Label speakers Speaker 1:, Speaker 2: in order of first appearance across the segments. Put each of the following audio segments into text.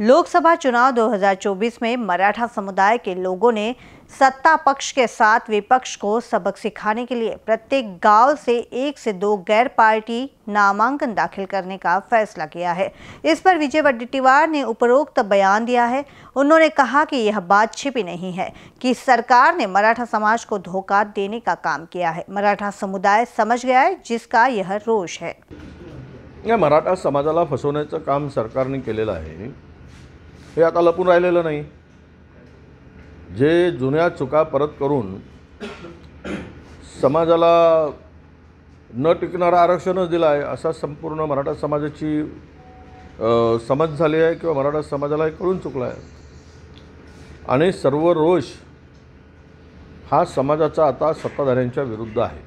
Speaker 1: लोकसभा चुनाव 2024 में मराठा समुदाय के लोगों ने सत्ता पक्ष के साथ विपक्ष को सबक सिखाने के लिए प्रत्येक गांव से एक से दो गैर पार्टी नामांकन दाखिल करने का फैसला किया है इस पर विजय वड्डेटीवार ने उपरोक्त बयान दिया है उन्होंने कहा कि यह बात छिपी नहीं है कि सरकार ने मराठा समाज को धोखा देने का काम किया है मराठा समुदाय समझ गया है जिसका यह रोष है
Speaker 2: मराठा समाजाला फसवण्याचं काम सरकारने केलेलं आहे हे आता लपून राहिलेलं नाही जे जुन्या चुका परत करून समाजाला न टिकणारा आरक्षणच दिलं आहे असा संपूर्ण मराठा समाजाची समज झाली आहे किंवा मराठा समाजाला हे कळून चुकला आहे आणि सर्व रोष हा समाजाचा आता सत्ताधाऱ्यांच्या विरुद्ध आहे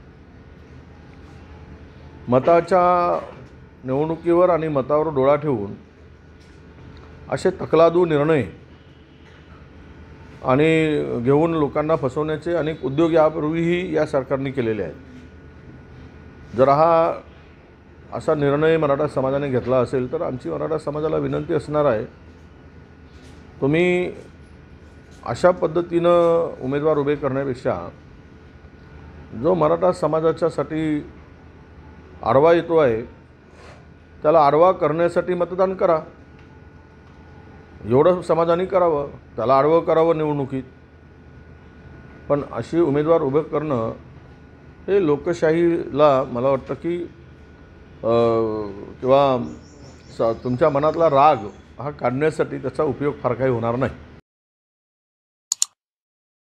Speaker 2: मताच्या निवडणुकीवर आणि मतावर डोळा ठेवून असे तकलादू निर्णय आणि घेऊन लोकांना फसवण्याचे अनेक उद्योग यापूर्वीही या सरकारने केलेले आहेत जर हा असा निर्णय मराठा समाजाने घेतला असेल तर आमची मराठा समाजाला विनंती असणार आहे तुम्ही अशा पद्धतीनं उमेदवार उभे करण्यापेक्षा जो मराठा समाजाच्यासाठी आडवा येतो आहे त्याला आडवा करण्यासाठी मतदान करा एवढं समाजाने करावं त्याला आडवं करावं निवडणुकीत पण अशी उमेदवार उभं करणं हे लोकशाहीला मला वाटतं की किंवा तुमच्या मनातला राग हा काढण्यासाठी त्याचा उपयोग फार काही होणार नाही